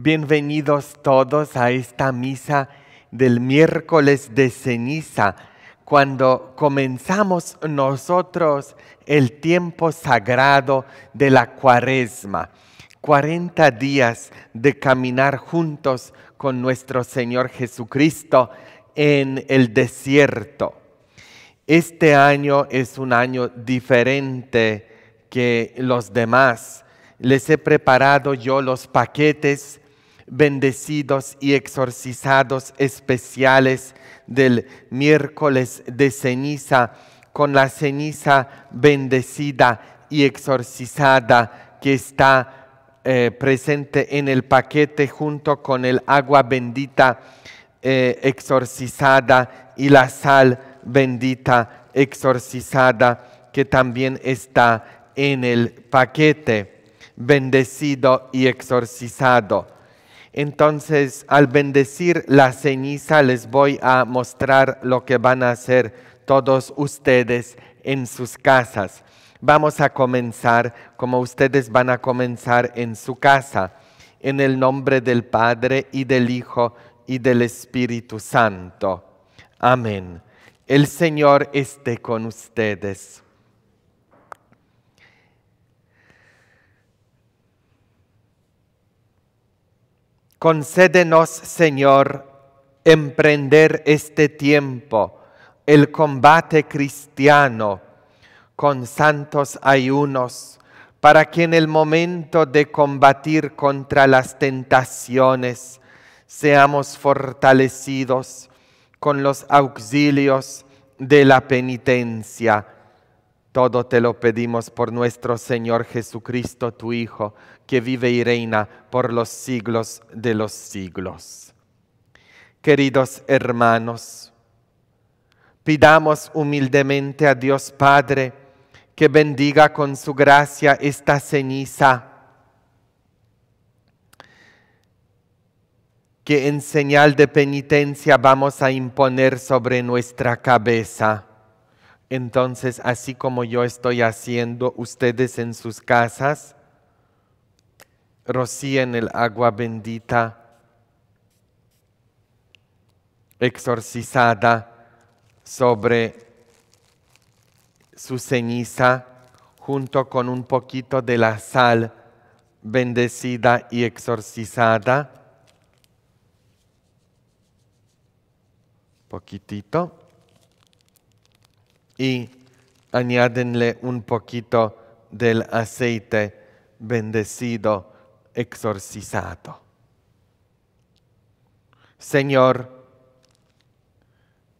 Bienvenidos todos a esta misa del miércoles de ceniza, cuando comenzamos nosotros el tiempo sagrado de la cuaresma. 40 días de caminar juntos con nuestro Señor Jesucristo en el desierto. Este año es un año diferente que los demás. Les he preparado yo los paquetes bendecidos y exorcizados especiales del miércoles de ceniza con la ceniza bendecida y exorcizada que está eh, presente en el paquete junto con el agua bendita eh, exorcizada y la sal bendita exorcizada que también está en el paquete bendecido y exorcizado entonces, al bendecir la ceniza, les voy a mostrar lo que van a hacer todos ustedes en sus casas. Vamos a comenzar como ustedes van a comenzar en su casa, en el nombre del Padre y del Hijo y del Espíritu Santo. Amén. El Señor esté con ustedes Concédenos, Señor, emprender este tiempo, el combate cristiano, con santos ayunos, para que en el momento de combatir contra las tentaciones seamos fortalecidos con los auxilios de la penitencia todo te lo pedimos por nuestro Señor Jesucristo, tu Hijo, que vive y reina por los siglos de los siglos. Queridos hermanos, pidamos humildemente a Dios Padre que bendiga con su gracia esta ceniza, que en señal de penitencia vamos a imponer sobre nuestra cabeza entonces, así como yo estoy haciendo, ustedes en sus casas rocíen el agua bendita, exorcizada sobre su ceniza junto con un poquito de la sal bendecida y exorcizada. Poquitito y añádenle un poquito del aceite bendecido, exorcizado. Señor,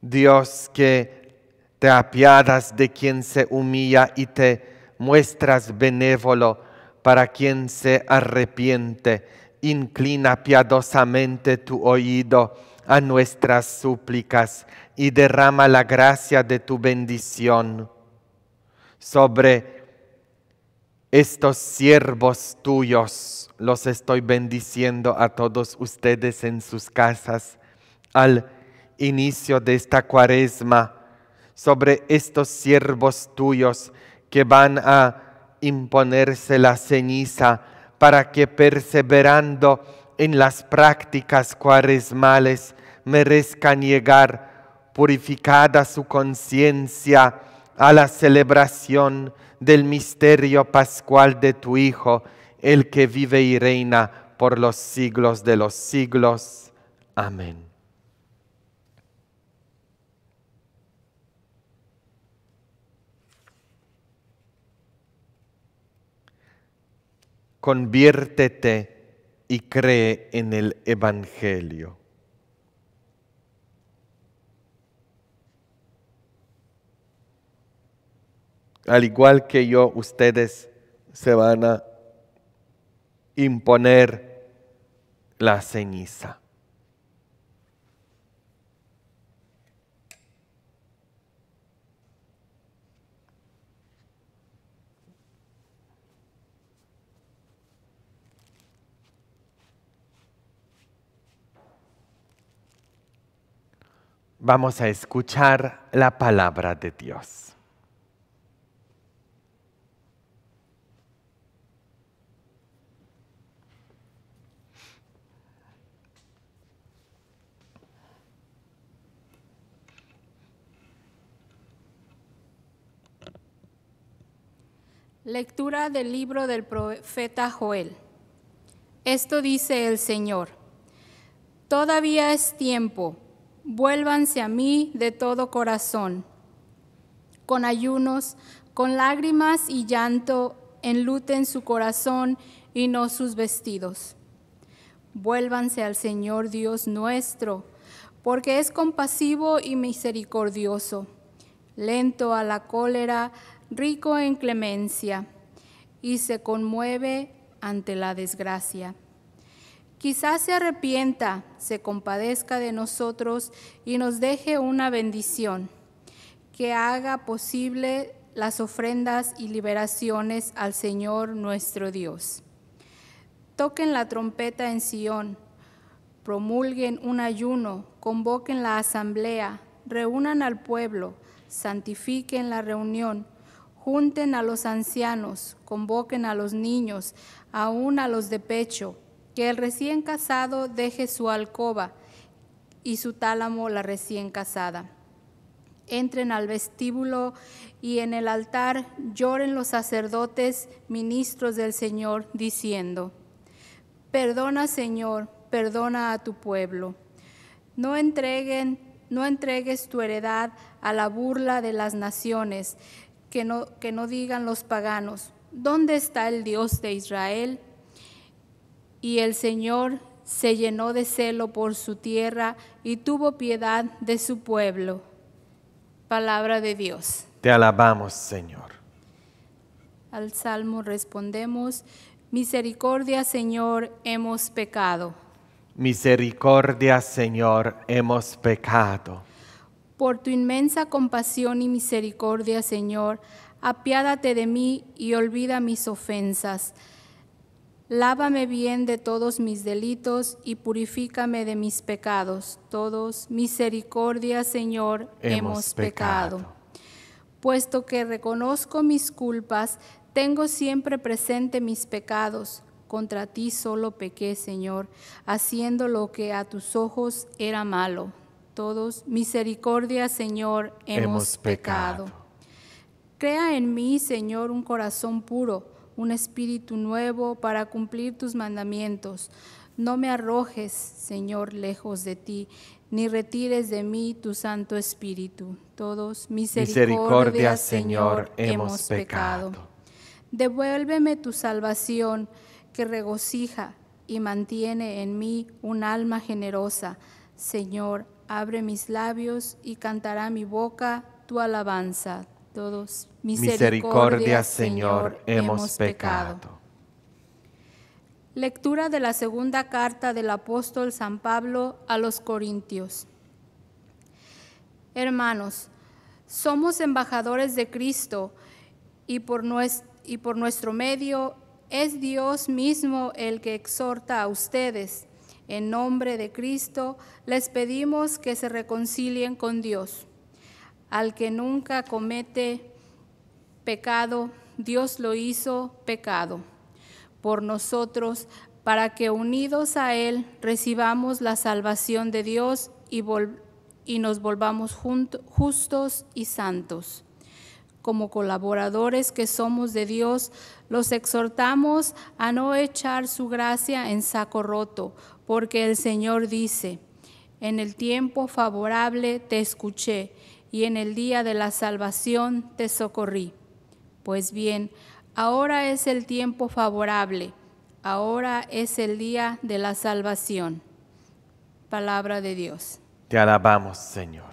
Dios que te apiadas de quien se humilla y te muestras benévolo para quien se arrepiente, inclina piadosamente tu oído a nuestras súplicas y derrama la gracia de tu bendición sobre estos siervos tuyos. Los estoy bendiciendo a todos ustedes en sus casas al inicio de esta cuaresma, sobre estos siervos tuyos que van a imponerse la ceniza para que perseverando en las prácticas cuaresmales merezcan llegar purificada su conciencia a la celebración del misterio pascual de tu Hijo, el que vive y reina por los siglos de los siglos. Amén. Conviértete y cree en el Evangelio. al igual que yo, ustedes se van a imponer la ceniza. Vamos a escuchar la palabra de Dios. Lectura del libro del profeta Joel. Esto dice el Señor. Todavía es tiempo, vuélvanse a mí de todo corazón, con ayunos, con lágrimas y llanto, enluten su corazón y no sus vestidos. Vuélvanse al Señor Dios nuestro, porque es compasivo y misericordioso, lento a la cólera, rico en clemencia, y se conmueve ante la desgracia. Quizás se arrepienta, se compadezca de nosotros y nos deje una bendición que haga posible las ofrendas y liberaciones al Señor nuestro Dios. Toquen la trompeta en Sión, promulguen un ayuno, convoquen la asamblea, reúnan al pueblo, santifiquen la reunión, Junten a los ancianos, convoquen a los niños, aún a los de pecho, que el recién casado deje su alcoba y su tálamo la recién casada. Entren al vestíbulo y en el altar lloren los sacerdotes, ministros del Señor, diciendo, Perdona Señor, perdona a tu pueblo. No entreguen, no entregues tu heredad a la burla de las naciones, que no, digan los paganos, ¿dónde está el Dios de Israel? Y el Señor se llenó de celo por su tierra y tuvo piedad de su pueblo. Palabra de Dios. Te alabamos, Señor. Al salmo respondemos, Misericordia, Señor, hemos pecado. Misericordia, Señor, hemos pecado. Por tu inmensa compasión y misericordia, Señor, apiádate de mí y olvida mis ofensas. Lávame bien de todos mis delitos y purifícame de mis pecados. Todos, misericordia, Señor, hemos, pecado. Puesto que reconozco mis culpas, tengo siempre presente mis pecados. Contra ti solo pequé, Señor, haciendo lo que a tus ojos era malo todos, misericordia, Señor, hemos, pecado. Crea en mí, Señor, un corazón puro, un espíritu nuevo para cumplir tus mandamientos. No me arrojes, Señor, lejos de ti, ni retires de mí tu Santo Espíritu. Todos, misericordia, Señor, hemos pecado. Devuélveme tu salvación, que regocija y mantiene en mí un alma generosa. Señor, Abre mis labios y cantará mi boca tu alabanza. Todos. Misericordia, Misericordia Señor, hemos pecado. Lectura de la segunda carta del apóstol San Pablo a los Corintios. Hermanos, somos embajadores de Cristo y por, y por nuestro medio es Dios mismo el que exhorta a ustedes en nombre de Cristo, les pedimos que se reconcilien con Dios. Al que nunca comete pecado, Dios lo hizo pecado por nosotros, para que unidos a Él recibamos la salvación de Dios y, y nos volvamos justos y santos como colaboradores que somos de Dios, los exhortamos a no echar su gracia en saco roto, porque el Señor dice, en el tiempo favorable te escuché y en el día de la salvación te socorrí. Pues bien, ahora es el tiempo favorable, ahora es el día de la salvación. Palabra de Dios. Te alabamos, Señor.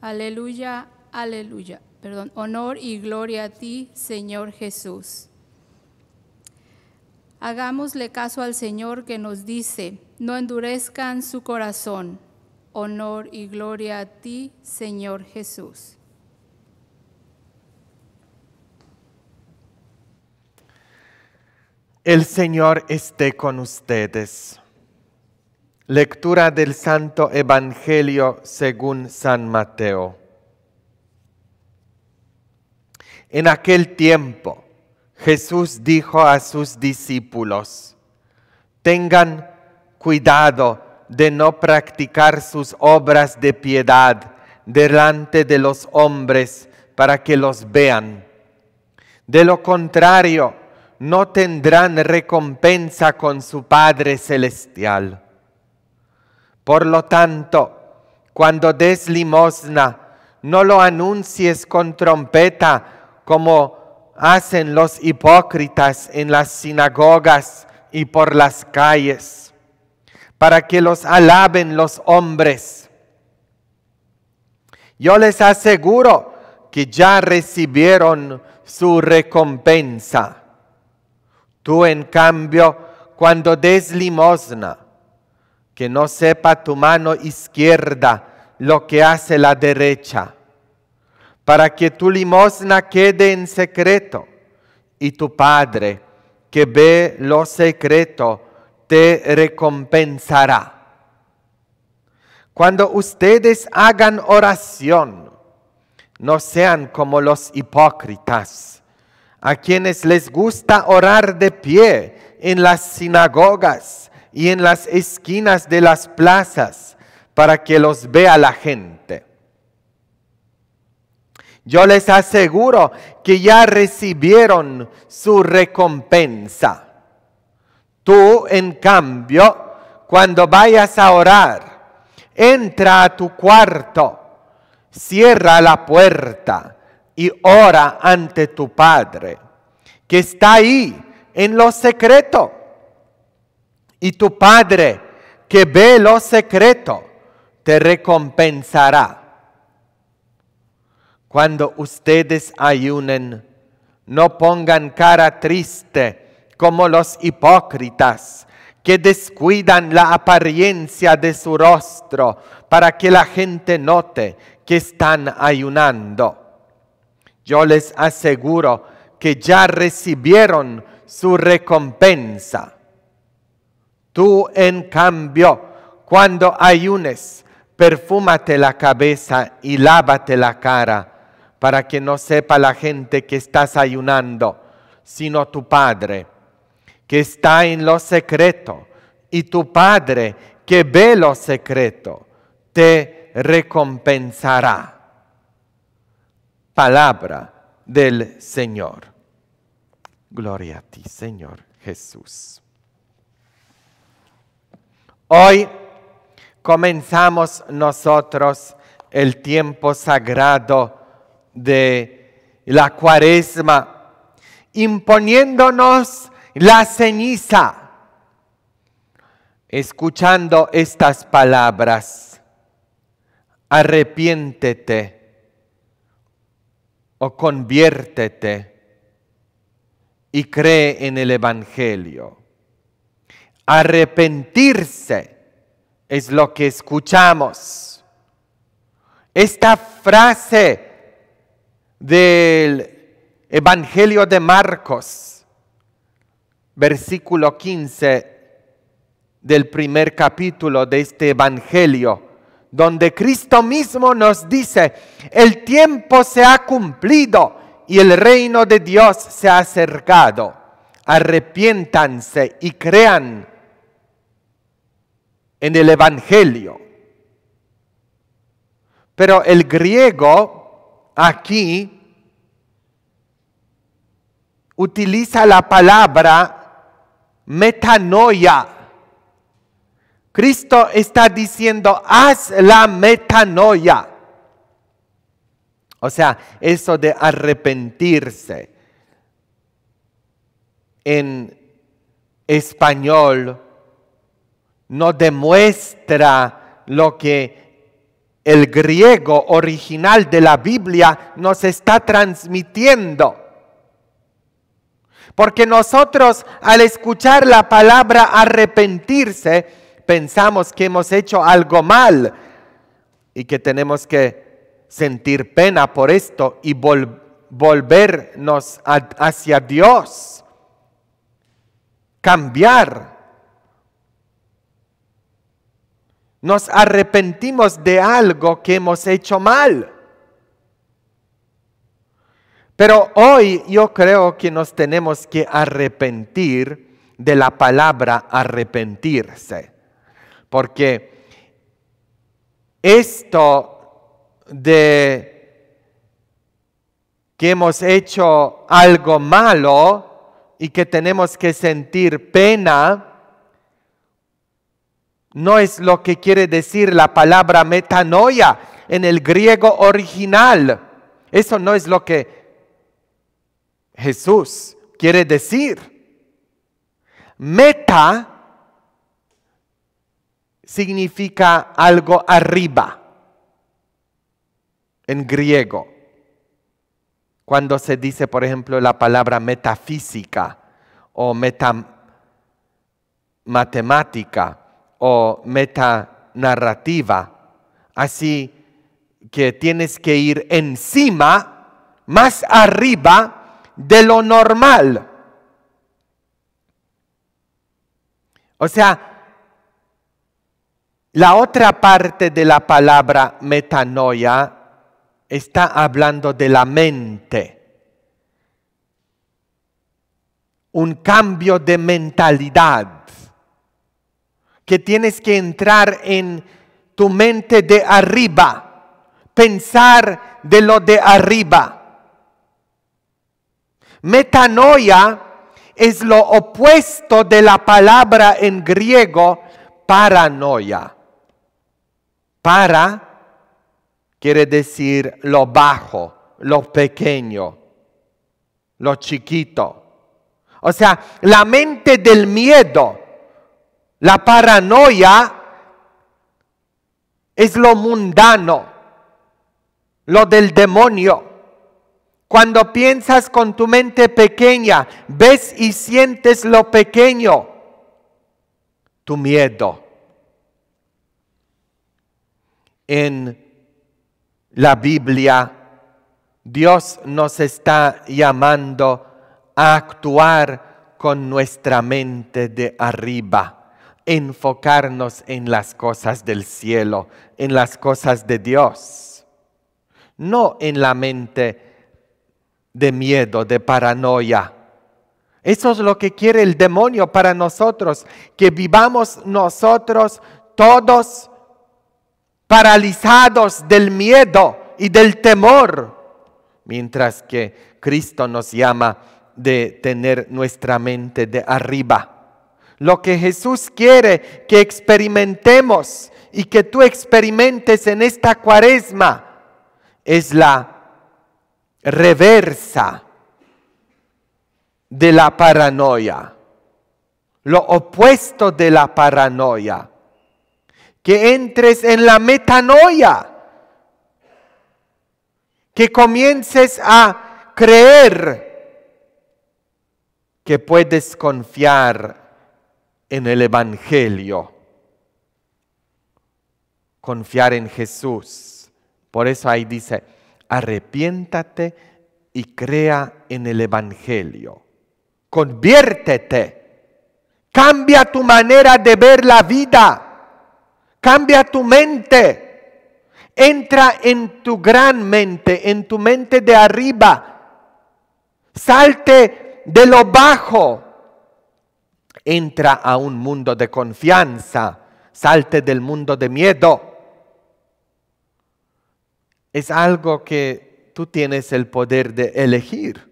Aleluya, aleluya perdón, honor y gloria a ti, Señor Jesús. Hagámosle caso al Señor que nos dice, no endurezcan su corazón. Honor y gloria a ti, Señor Jesús. El Señor esté con ustedes. Lectura del Santo Evangelio según San Mateo. En aquel tiempo Jesús dijo a sus discípulos, tengan cuidado de no practicar sus obras de piedad delante de los hombres para que los vean. De lo contrario, no tendrán recompensa con su Padre Celestial. Por lo tanto, cuando des limosna, no lo anuncies con trompeta como hacen los hipócritas en las sinagogas y por las calles, para que los alaben los hombres. Yo les aseguro que ya recibieron su recompensa. Tú, en cambio, cuando des limosna, que no sepa tu mano izquierda lo que hace la derecha para que tu limosna quede en secreto, y tu Padre, que ve lo secreto, te recompensará. Cuando ustedes hagan oración, no sean como los hipócritas, a quienes les gusta orar de pie en las sinagogas y en las esquinas de las plazas para que los vea la gente. Yo les aseguro que ya recibieron su recompensa. Tú, en cambio, cuando vayas a orar, entra a tu cuarto, cierra la puerta y ora ante tu Padre, que está ahí en lo secreto. Y tu Padre, que ve lo secreto, te recompensará. Cuando ustedes ayunen, no pongan cara triste como los hipócritas que descuidan la apariencia de su rostro para que la gente note que están ayunando. Yo les aseguro que ya recibieron su recompensa. Tú, en cambio, cuando ayunes, perfúmate la cabeza y lávate la cara para que no sepa la gente que estás ayunando, sino tu Padre, que está en lo secreto, y tu Padre, que ve lo secreto, te recompensará. Palabra del Señor. Gloria a ti, Señor Jesús. Hoy comenzamos nosotros el tiempo sagrado de la cuaresma, imponiéndonos la ceniza, escuchando estas palabras, arrepiéntete o conviértete y cree en el Evangelio. Arrepentirse es lo que escuchamos. Esta frase del Evangelio de Marcos, versículo 15 del primer capítulo de este Evangelio, donde Cristo mismo nos dice, el tiempo se ha cumplido y el reino de Dios se ha acercado. Arrepiéntanse y crean en el Evangelio. Pero el griego aquí utiliza la palabra metanoia. Cristo está diciendo, haz la metanoia. O sea, eso de arrepentirse. En español no demuestra lo que el griego original de la Biblia nos está transmitiendo. Porque nosotros al escuchar la palabra arrepentirse, pensamos que hemos hecho algo mal y que tenemos que sentir pena por esto y volvernos hacia Dios, cambiar. Nos arrepentimos de algo que hemos hecho mal. Pero hoy yo creo que nos tenemos que arrepentir de la palabra arrepentirse, porque esto de que hemos hecho algo malo y que tenemos que sentir pena, no es lo que quiere decir la palabra metanoia en el griego original. Eso no es lo que Jesús quiere decir. Meta significa algo arriba en griego. Cuando se dice, por ejemplo, la palabra metafísica o meta matemática o metanarrativa, así que tienes que ir encima, más arriba de lo normal. O sea, la otra parte de la palabra metanoia está hablando de la mente. Un cambio de mentalidad. Que tienes que entrar en tu mente de arriba. Pensar de lo de arriba. Metanoia es lo opuesto de la palabra en griego paranoia. Para quiere decir lo bajo, lo pequeño, lo chiquito. O sea, la mente del miedo, la paranoia es lo mundano, lo del demonio. Cuando piensas con tu mente pequeña, ves y sientes lo pequeño, tu miedo. En la Biblia, Dios nos está llamando a actuar con nuestra mente de arriba, enfocarnos en las cosas del cielo, en las cosas de Dios, no en la mente de miedo, de paranoia. Eso es lo que quiere el demonio para nosotros, que vivamos nosotros todos paralizados del miedo y del temor, mientras que Cristo nos llama de tener nuestra mente de arriba. Lo que Jesús quiere que experimentemos y que tú experimentes en esta cuaresma es la reversa de la paranoia, lo opuesto de la paranoia, que entres en la metanoia, que comiences a creer que puedes confiar en el Evangelio, confiar en Jesús. Por eso ahí dice, arrepiéntate y crea en el Evangelio. Conviértete. Cambia tu manera de ver la vida. Cambia tu mente. Entra en tu gran mente, en tu mente de arriba. Salte de lo bajo. Entra a un mundo de confianza. Salte del mundo de miedo es algo que tú tienes el poder de elegir.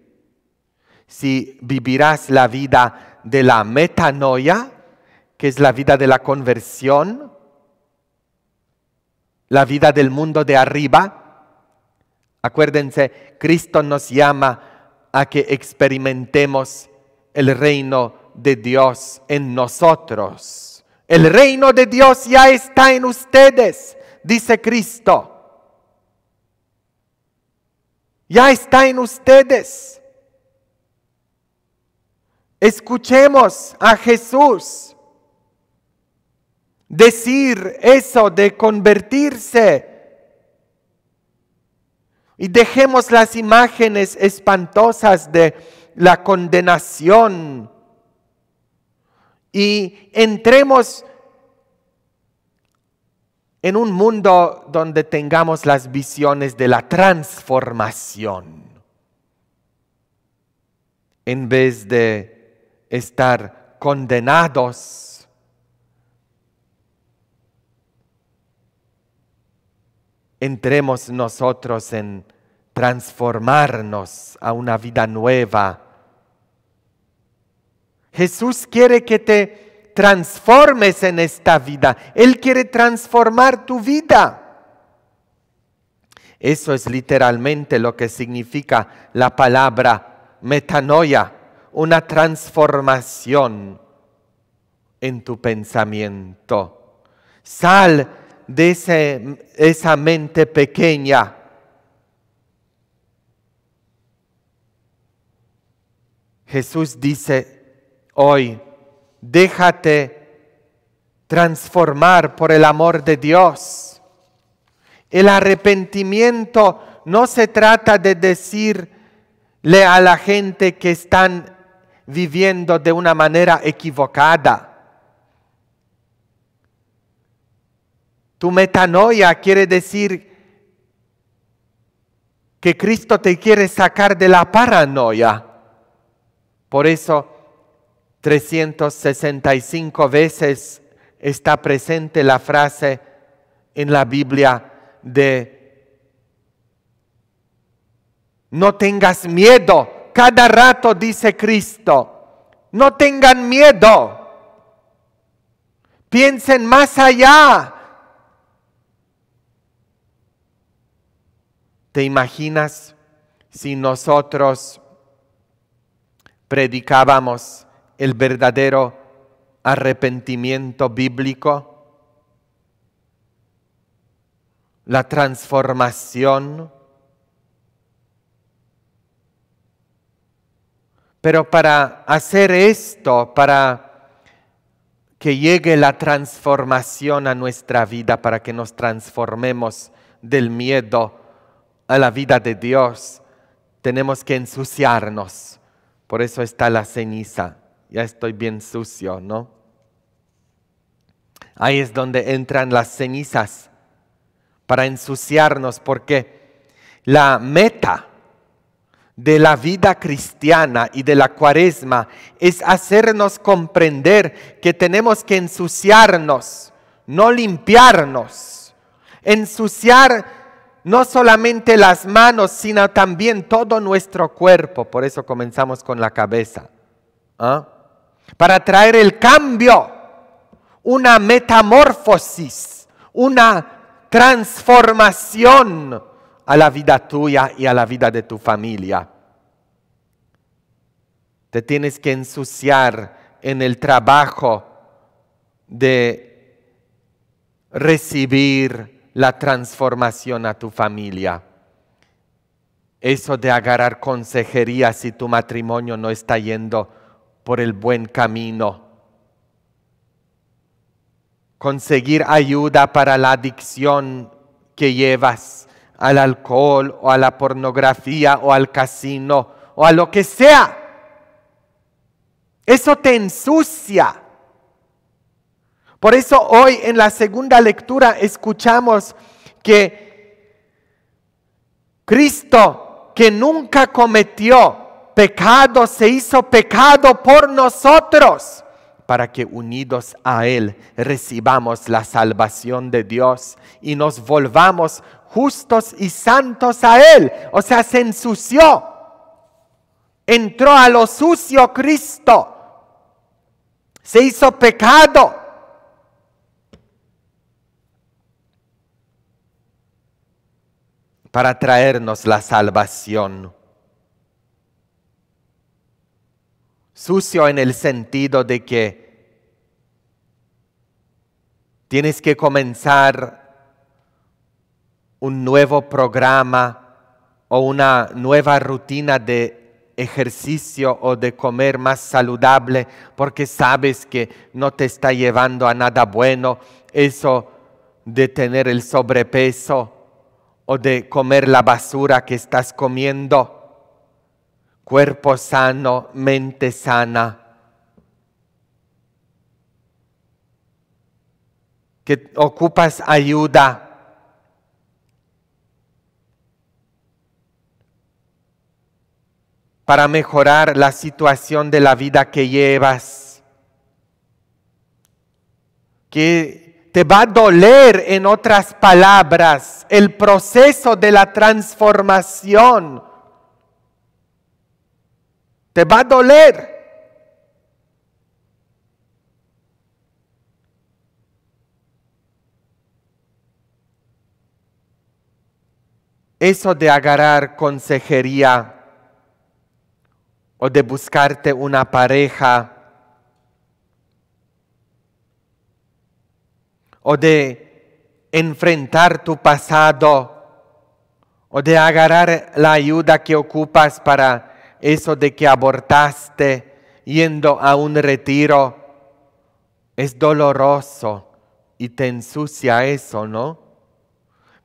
Si vivirás la vida de la metanoia, que es la vida de la conversión, la vida del mundo de arriba. Acuérdense, Cristo nos llama a que experimentemos el reino de Dios en nosotros. El reino de Dios ya está en ustedes, dice Cristo ya está en ustedes. Escuchemos a Jesús decir eso de convertirse. Y dejemos las imágenes espantosas de la condenación y entremos en un mundo donde tengamos las visiones de la transformación, en vez de estar condenados entremos nosotros en transformarnos a una vida nueva. Jesús quiere que te transformes en esta vida. Él quiere transformar tu vida. Eso es literalmente lo que significa la palabra metanoia, una transformación en tu pensamiento. Sal de ese, esa mente pequeña. Jesús dice hoy, déjate transformar por el amor de Dios. El arrepentimiento no se trata de decirle a la gente que están viviendo de una manera equivocada. Tu metanoia quiere decir que Cristo te quiere sacar de la paranoia. Por eso 365 veces está presente la frase en la Biblia de no tengas miedo. Cada rato dice Cristo, no tengan miedo. Piensen más allá. ¿Te imaginas si nosotros predicábamos el verdadero arrepentimiento bíblico? La transformación. Pero para hacer esto, para que llegue la transformación a nuestra vida, para que nos transformemos del miedo a la vida de Dios, tenemos que ensuciarnos. Por eso está la ceniza ya estoy bien sucio, ¿no? Ahí es donde entran las cenizas para ensuciarnos, porque la meta de la vida cristiana y de la cuaresma es hacernos comprender que tenemos que ensuciarnos, no limpiarnos, ensuciar no solamente las manos, sino también todo nuestro cuerpo. Por eso comenzamos con la cabeza. ¿Ah? para traer el cambio, una metamorfosis, una transformación a la vida tuya y a la vida de tu familia. Te tienes que ensuciar en el trabajo de recibir la transformación a tu familia. Eso de agarrar consejería si tu matrimonio no está yendo por el buen camino. Conseguir ayuda para la adicción que llevas al alcohol o a la pornografía o al casino o a lo que sea. Eso te ensucia. Por eso hoy en la segunda lectura escuchamos que Cristo, que nunca cometió pecado se hizo pecado por nosotros para que unidos a Él recibamos la salvación de Dios y nos volvamos justos y santos a Él. O sea, se ensució. Entró a lo sucio Cristo. Se hizo pecado. Para traernos la salvación Sucio en el sentido de que tienes que comenzar un nuevo programa o una nueva rutina de ejercicio o de comer más saludable porque sabes que no te está llevando a nada bueno eso de tener el sobrepeso o de comer la basura que estás comiendo cuerpo sano, mente sana. Que ocupas ayuda. para mejorar la situación de la vida que llevas. Que te va a doler, en otras palabras, el proceso de la transformación te va a doler. Eso de agarrar consejería o de buscarte una pareja o de enfrentar tu pasado o de agarrar la ayuda que ocupas para eso de que abortaste yendo a un retiro es doloroso y te ensucia eso, ¿no?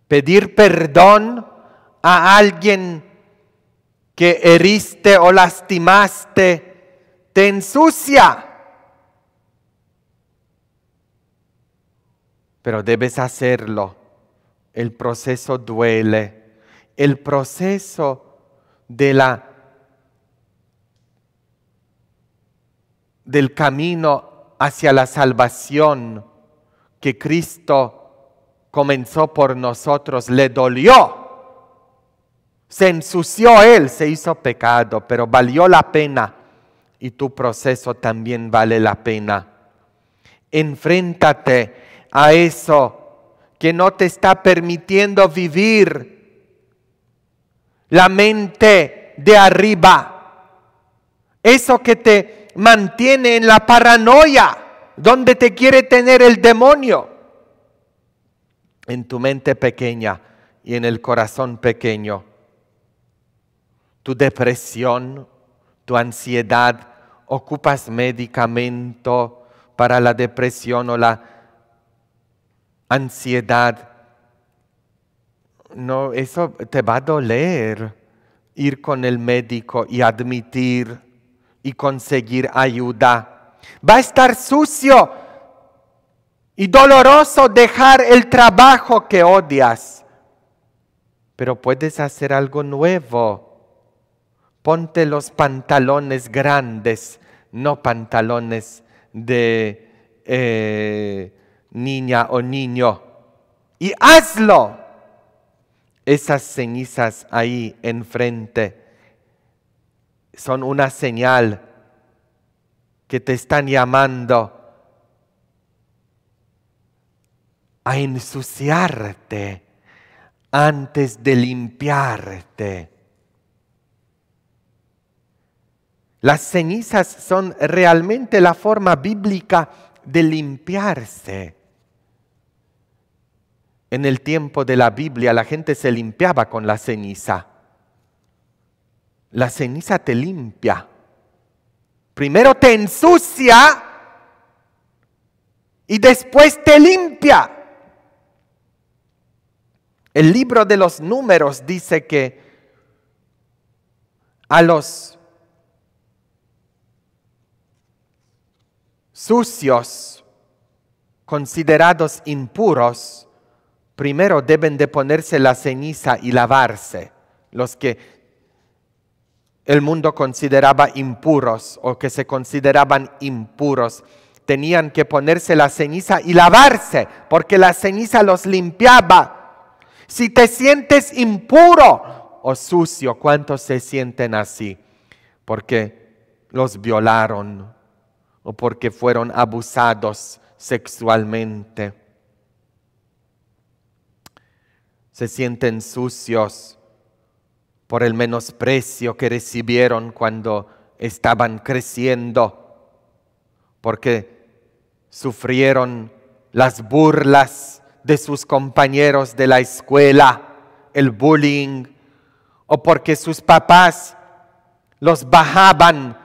Pedir perdón a alguien que heriste o lastimaste te ensucia. Pero debes hacerlo. El proceso duele. El proceso de la del camino hacia la salvación que Cristo comenzó por nosotros le dolió. Se ensució él, se hizo pecado, pero valió la pena y tu proceso también vale la pena. Enfréntate a eso que no te está permitiendo vivir la mente de arriba. Eso que te mantiene en la paranoia, donde te quiere tener el demonio, en tu mente pequeña y en el corazón pequeño. Tu depresión, tu ansiedad, ocupas medicamento para la depresión o la ansiedad. No, eso te va a doler ir con el médico y admitir y conseguir ayuda. Va a estar sucio y doloroso dejar el trabajo que odias, pero puedes hacer algo nuevo. Ponte los pantalones grandes, no pantalones de eh, niña o niño. Y hazlo. Esas cenizas ahí enfrente son una señal que te están llamando a ensuciarte antes de limpiarte. Las cenizas son realmente la forma bíblica de limpiarse. En el tiempo de la Biblia la gente se limpiaba con la ceniza. La ceniza te limpia. Primero te ensucia y después te limpia. El libro de los números dice que a los sucios considerados impuros, primero deben de ponerse la ceniza y lavarse, los que el mundo consideraba impuros o que se consideraban impuros. Tenían que ponerse la ceniza y lavarse, porque la ceniza los limpiaba. Si te sientes impuro o oh sucio, ¿cuántos se sienten así? Porque los violaron o porque fueron abusados sexualmente. Se sienten sucios por el menosprecio que recibieron cuando estaban creciendo, porque sufrieron las burlas de sus compañeros de la escuela, el bullying, o porque sus papás los bajaban,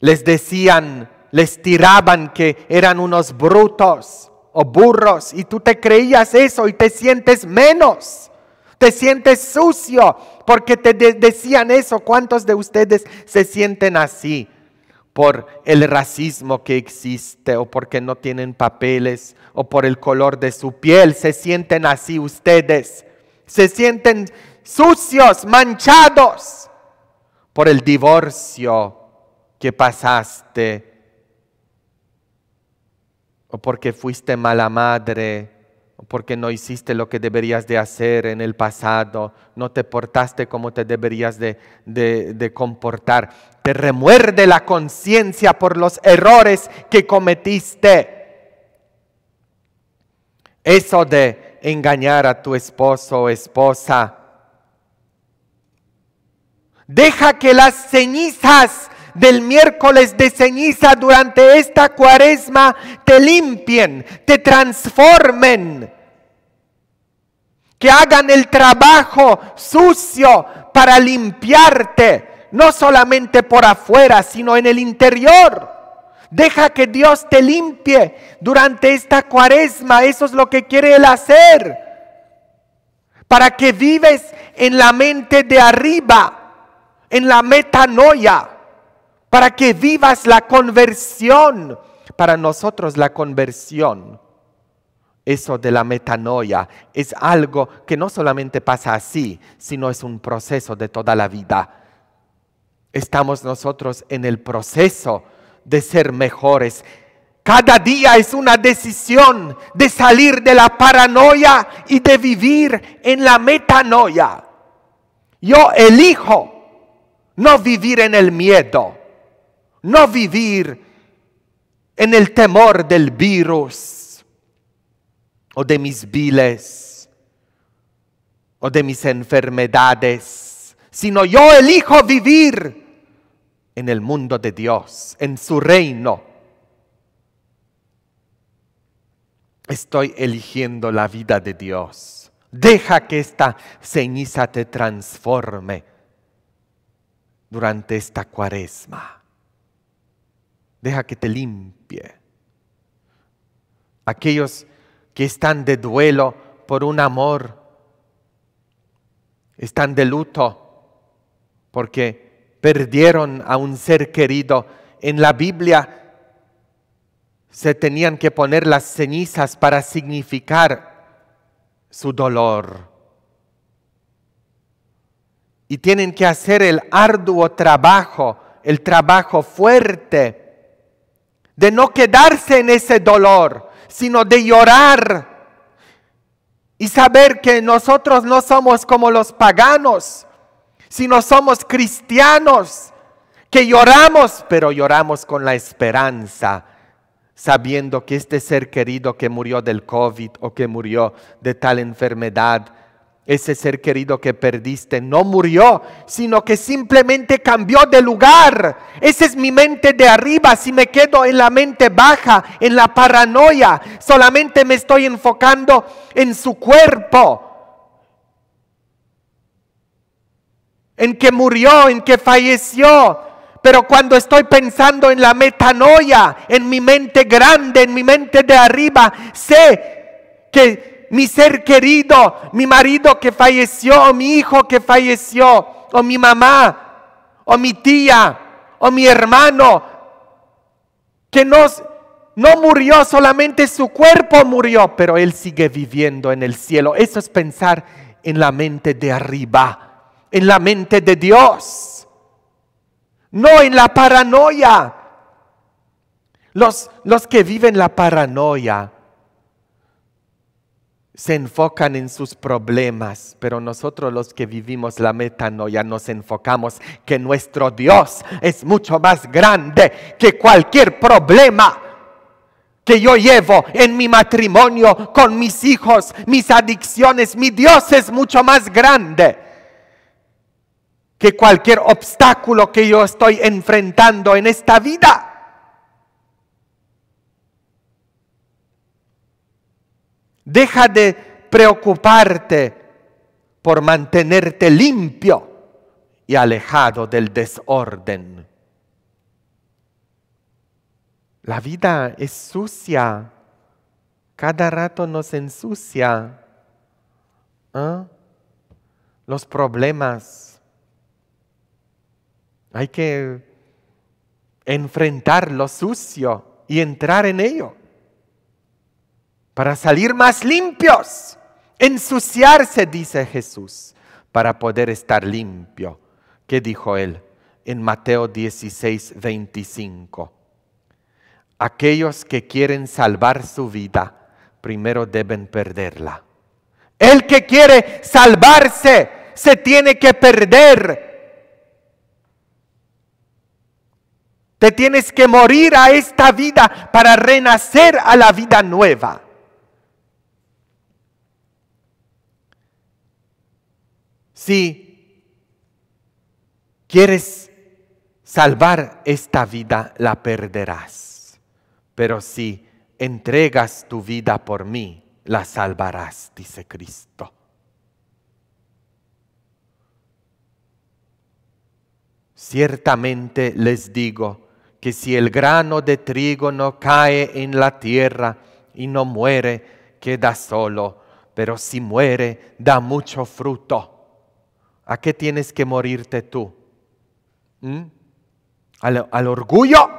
les decían, les tiraban que eran unos brutos o burros y tú te creías eso y te sientes menos. Te sientes sucio porque te decían eso. ¿Cuántos de ustedes se sienten así por el racismo que existe o porque no tienen papeles o por el color de su piel? Se sienten así ustedes. Se sienten sucios, manchados por el divorcio que pasaste o porque fuiste mala madre, o porque no hiciste lo que deberías de hacer en el pasado, no te portaste como te deberías de, comportar. Te remuerde la conciencia por los errores que cometiste. Eso de engañar a tu esposo o esposa. Deja que las cenizas del miércoles de ceniza durante esta cuaresma te limpien, te transformen, que hagan el trabajo sucio para limpiarte, no solamente por afuera, sino en el interior. Deja que Dios te limpie durante esta cuaresma, eso es lo que quiere Él hacer, para que vives en la mente de arriba, en la metanoia para que vivas la conversión. Para nosotros la conversión, eso de la metanoia, es algo que no solamente pasa así, sino es un proceso de toda la vida. Estamos nosotros en el proceso de ser mejores. Cada día es una decisión de salir de la paranoia y de vivir en la metanoia. Yo elijo no vivir en el miedo no vivir en el temor del virus o de mis viles o de mis enfermedades, sino yo elijo vivir en el mundo de Dios, en su reino. Estoy eligiendo la vida de Dios. Deja que esta ceniza te transforme durante esta cuaresma deja que te limpie. Aquellos que están de duelo por un amor, están de luto porque perdieron a un ser querido. En la Biblia se tenían que poner las cenizas para significar su dolor. Y tienen que hacer el arduo trabajo, el trabajo fuerte de no quedarse en ese dolor, sino de llorar y saber que nosotros no somos como los paganos, sino somos cristianos que lloramos, pero lloramos con la esperanza, sabiendo que este ser querido que murió del COVID o que murió de tal enfermedad, ese ser querido que perdiste no murió, sino que simplemente cambió de lugar. Esa es mi mente de arriba. Si me quedo en la mente baja, en la paranoia, solamente me estoy enfocando en su cuerpo. En que murió, en que falleció. Pero cuando estoy pensando en la metanoia, en mi mente grande, en mi mente de arriba, sé que mi ser querido, mi marido que falleció, o mi hijo que falleció, o mi mamá, o mi tía, o mi hermano, que no murió, solamente su cuerpo murió, pero él sigue viviendo en el cielo. Eso es pensar en la mente de arriba, en la mente de Dios, no en la paranoia. Los, los que viven la paranoia se enfocan en sus problemas, pero nosotros los que vivimos la metanoia nos enfocamos que nuestro Dios es mucho más grande que cualquier problema que yo llevo en mi matrimonio, con mis hijos, mis adicciones. Mi Dios es mucho más grande que cualquier obstáculo que yo estoy enfrentando en esta vida. Deja de preocuparte por mantenerte limpio y alejado del desorden. La vida es sucia. Cada rato nos ensucia. ¿ah? Los problemas. Hay que enfrentar lo sucio y entrar en ello para salir más limpios. Ensuciarse, dice Jesús, para poder estar limpio. ¿Qué dijo él en Mateo 16, 25? Aquellos que quieren salvar su vida, primero deben perderla. El que quiere salvarse, se tiene que perder. Te tienes que morir a esta vida para renacer a la vida nueva. si quieres salvar esta vida, la perderás. Pero si entregas tu vida por mí, la salvarás, dice Cristo. Ciertamente les digo que si el grano de trigo no cae en la tierra y no muere, queda solo, pero si muere, da mucho fruto. ¿A qué tienes que morirte tú? ¿Mm? ¿Al, orgullo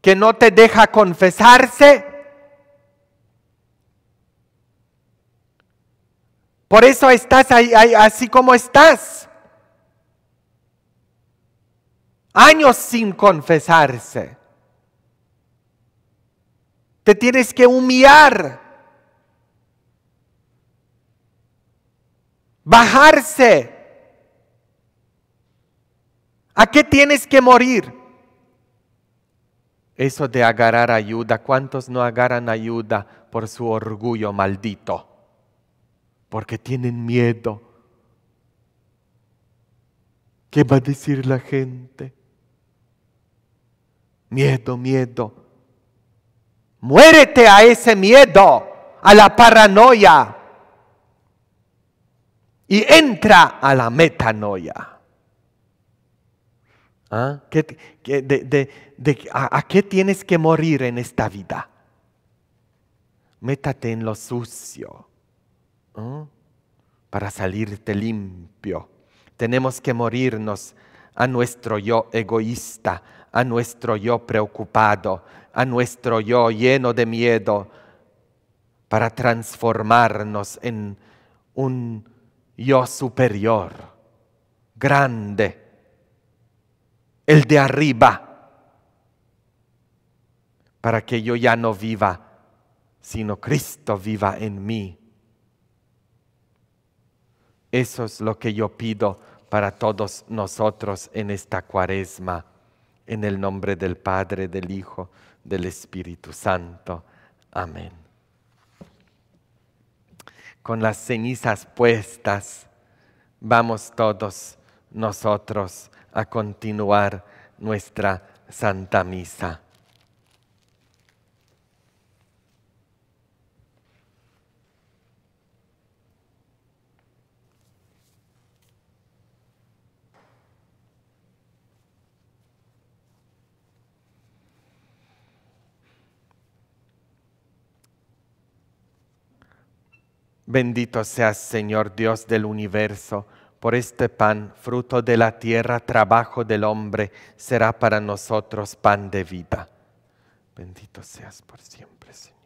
que no te deja confesarse? Por eso estás así como estás. Años sin confesarse. Te tienes que humillar bajarse. ¿A qué tienes que morir? Eso de agarrar ayuda, ¿cuántos no agarran ayuda por su orgullo maldito? Porque tienen miedo. ¿Qué va a decir la gente? Miedo, miedo. Muérete a ese miedo, a la paranoia, y entra a la metanoia. ¿Ah? a, qué tienes que morir en esta vida? Métate en lo sucio para salirte limpio. Tenemos que morirnos a nuestro yo egoísta, a nuestro yo preocupado, a nuestro yo lleno de miedo, para transformarnos en un yo superior, grande, el de arriba, para que yo ya no viva, sino Cristo viva en mí. Eso es lo que yo pido para todos nosotros en esta cuaresma, en el nombre del Padre, del Hijo, del Espíritu Santo. Amén con las cenizas puestas, vamos todos nosotros a continuar nuestra Santa Misa. Bendito seas, Señor Dios del universo, por este pan, fruto de la tierra, trabajo del hombre, será para nosotros pan de vida. Bendito seas por siempre, Señor.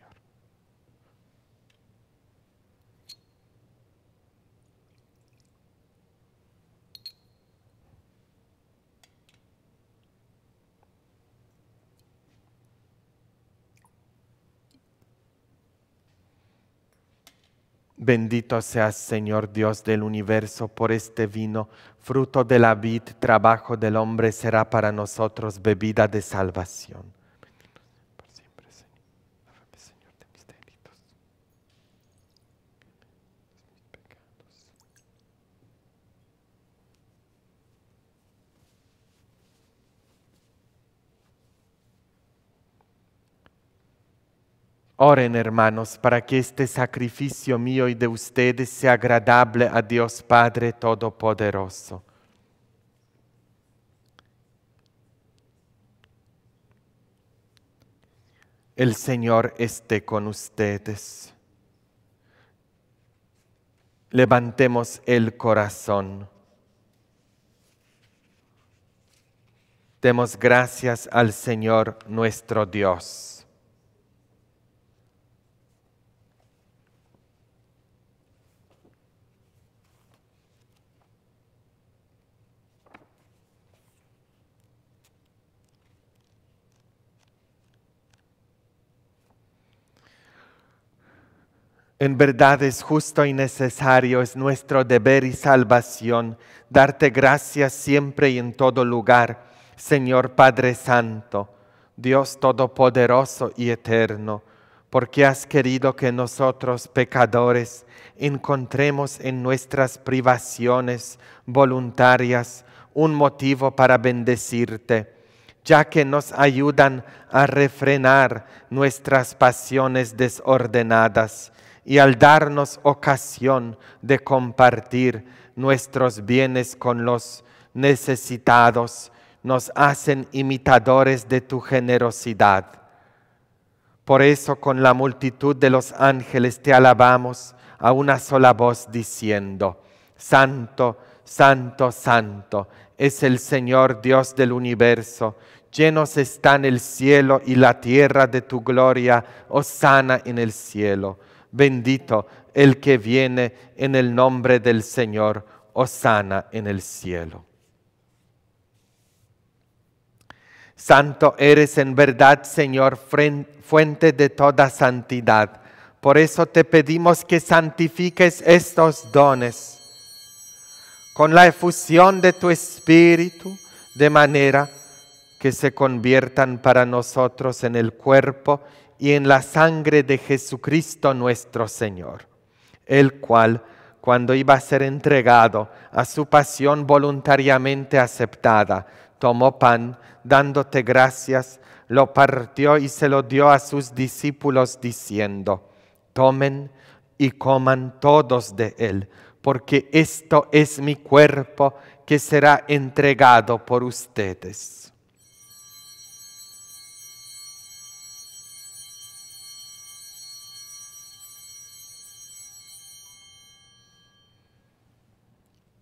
Bendito seas, Señor Dios del universo, por este vino, fruto de la vid, trabajo del hombre será para nosotros bebida de salvación. Oren, hermanos, para que este sacrificio mío y de ustedes sea agradable a Dios Padre Todopoderoso. El Señor esté con ustedes. Levantemos el corazón. Demos gracias al Señor nuestro Dios. En verdad es justo y necesario, es nuestro deber y salvación darte gracias siempre y en todo lugar, Señor Padre Santo, Dios Todopoderoso y Eterno, porque has querido que nosotros pecadores encontremos en nuestras privaciones voluntarias un motivo para bendecirte ya que nos ayudan a refrenar nuestras pasiones desordenadas y al darnos ocasión de compartir nuestros bienes con los necesitados, nos hacen imitadores de tu generosidad. Por eso con la multitud de los ángeles te alabamos a una sola voz diciendo, Santo, Santo, Santo es el Señor Dios del universo, llenos están el cielo y la tierra de tu gloria, oh, sana en el cielo bendito el que viene en el nombre del Señor, Osana en el cielo. Santo eres en verdad, Señor, fuente de toda santidad. Por eso te pedimos que santifiques estos dones con la efusión de tu Espíritu, de manera que se conviertan para nosotros en el cuerpo y en la sangre de Jesucristo nuestro Señor, el cual, cuando iba a ser entregado a su pasión voluntariamente aceptada, tomó pan, dándote gracias, lo partió y se lo dio a sus discípulos diciendo, tomen y coman todos de él, porque esto es mi cuerpo que será entregado por ustedes.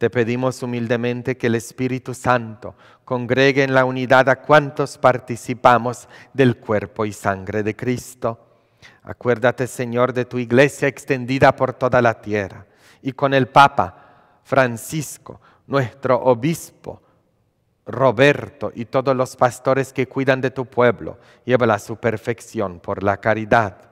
te pedimos humildemente que el Espíritu Santo congregue en la unidad a cuantos participamos del cuerpo y sangre de Cristo. Acuérdate, Señor, de tu iglesia extendida por toda la tierra y con el Papa Francisco, nuestro obispo Roberto y todos los pastores que cuidan de tu pueblo. lleva a su perfección por la caridad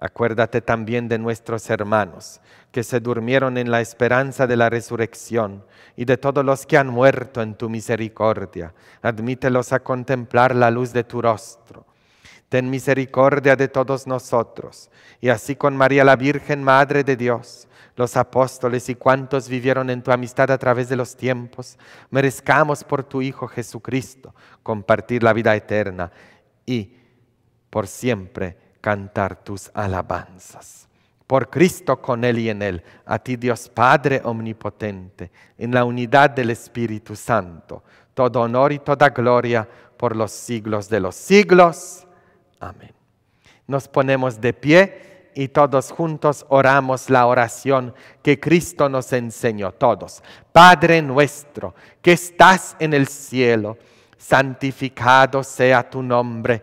Acuérdate también de nuestros hermanos que se durmieron en la esperanza de la resurrección y de todos los que han muerto en tu misericordia. Admítelos a contemplar la luz de tu rostro. Ten misericordia de todos nosotros y así con María la Virgen, Madre de Dios, los apóstoles y cuantos vivieron en tu amistad a través de los tiempos, merezcamos por tu Hijo Jesucristo compartir la vida eterna y por siempre cantar tus alabanzas. Por Cristo con Él y en Él, a ti Dios Padre Omnipotente, en la unidad del Espíritu Santo, todo honor y toda gloria por los siglos de los siglos. Amén. Nos ponemos de pie y todos juntos oramos la oración que Cristo nos enseñó todos. Padre nuestro, que estás en el cielo, santificado sea tu nombre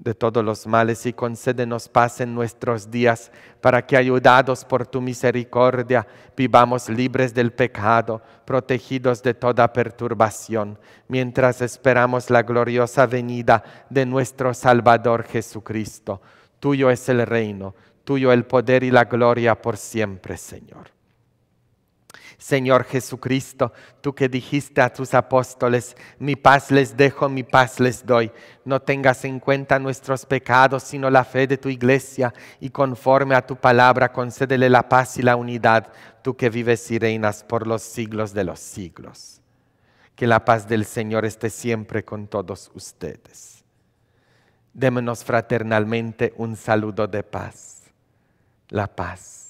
de todos los males y concédenos paz en nuestros días, para que ayudados por tu misericordia vivamos libres del pecado, protegidos de toda perturbación, mientras esperamos la gloriosa venida de nuestro Salvador Jesucristo. Tuyo es el reino, tuyo el poder y la gloria por siempre, Señor. Señor Jesucristo, tú que dijiste a tus apóstoles, mi paz les dejo, mi paz les doy. No tengas en cuenta nuestros pecados, sino la fe de tu iglesia, y conforme a tu palabra concédele la paz y la unidad, tú que vives y reinas por los siglos de los siglos. Que la paz del Señor esté siempre con todos ustedes. Démonos fraternalmente un saludo de paz. La paz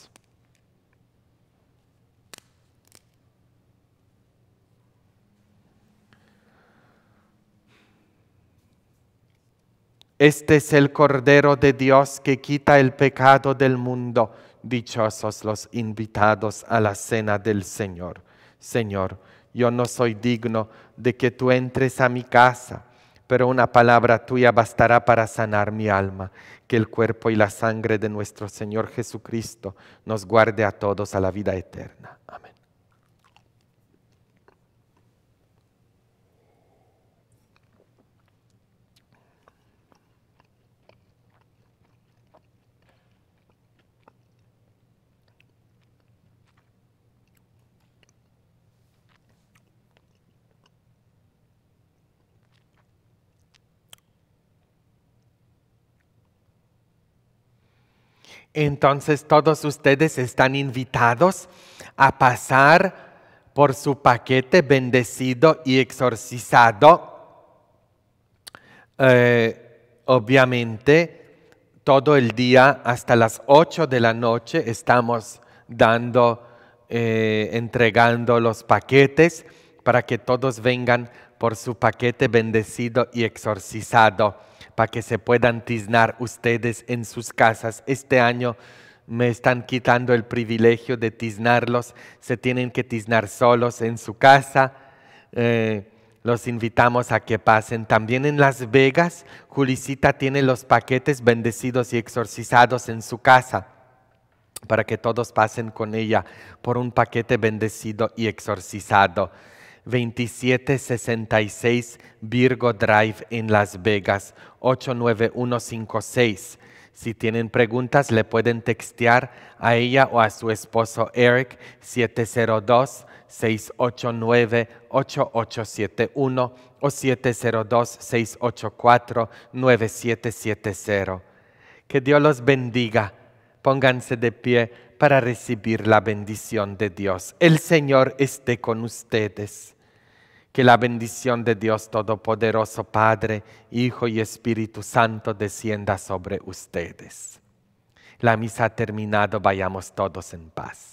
Este es el Cordero de Dios que quita el pecado del mundo. Dichosos los invitados a la cena del Señor. Señor, yo no soy digno de que tú entres a mi casa, pero una palabra tuya bastará para sanar mi alma. Que el cuerpo y la sangre de nuestro Señor Jesucristo nos guarde a todos a la vida eterna. Amén. Entonces todos ustedes están invitados a pasar por su paquete bendecido y exorcizado. Eh, obviamente, todo el día hasta las 8 de la noche estamos dando, eh, entregando los paquetes para que todos vengan por su paquete bendecido y exorcizado para que se puedan tiznar ustedes en sus casas. Este año me están quitando el privilegio de tiznarlos, se tienen que tiznar solos en su casa. Eh, los invitamos a que pasen. También en Las Vegas, Julisita tiene los paquetes bendecidos y exorcizados en su casa para que todos pasen con ella por un paquete bendecido y exorcizado. 2766 Virgo Drive en Las Vegas 89156. Si tienen preguntas, le pueden textear a ella o a su esposo Eric 702-689-8871 o 702-684-9770. Que Dios los bendiga. Pónganse de pie para recibir la bendición de Dios. El Señor esté con ustedes. Que la bendición de Dios Todopoderoso, Padre, Hijo y Espíritu Santo descienda sobre ustedes. La misa ha terminado, vayamos todos en paz.